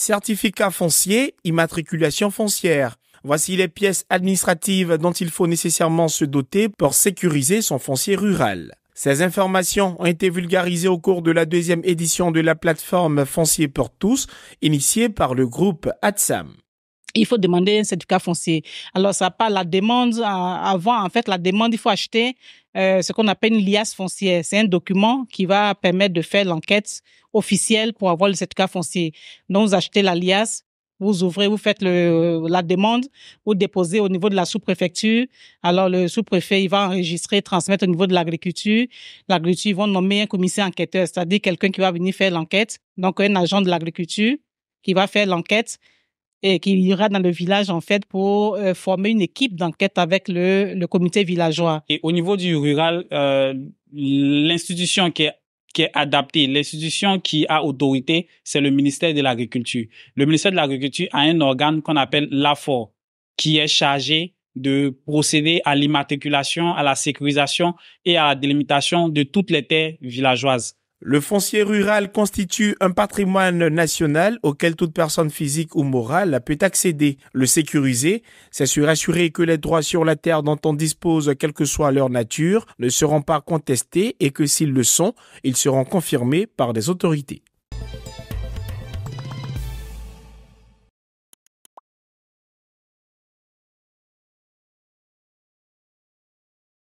Certificat foncier, immatriculation foncière. Voici les pièces administratives dont il faut nécessairement se doter pour sécuriser son foncier rural. Ces informations ont été vulgarisées au cours de la deuxième édition de la plateforme Foncier pour tous, initiée par le groupe ATSAM il faut demander un certificat foncier. Alors, ça pas la demande. Euh, avant, en fait, la demande, il faut acheter euh, ce qu'on appelle une liasse foncière. C'est un document qui va permettre de faire l'enquête officielle pour avoir le certificat foncier. Donc, vous achetez la liasse, vous ouvrez, vous faites le, la demande, vous déposez au niveau de la sous-préfecture. Alors, le sous-préfet, il va enregistrer, transmettre au niveau de l'agriculture. L'agriculture, ils vont nommer un commissaire enquêteur, c'est-à-dire quelqu'un qui va venir faire l'enquête. Donc, un agent de l'agriculture qui va faire l'enquête et qu'il ira dans le village en fait pour euh, former une équipe d'enquête avec le, le, comité villageois. Et au niveau du rural, euh, l'institution qui est qui est adaptée, l'institution qui a autorité, c'est le ministère de l'Agriculture. Le ministère de l'Agriculture a un organe qu'on appelle l'AFOR, qui est chargé de procéder à l'immatriculation, à la sécurisation et à la délimitation de toutes les terres villageoises. Le foncier rural constitue un patrimoine national auquel toute personne physique ou morale peut accéder. Le sécuriser, c'est assurer que les droits sur la terre dont on dispose, quelle que soit leur nature, ne seront pas contestés et que s'ils le sont, ils seront confirmés par des autorités.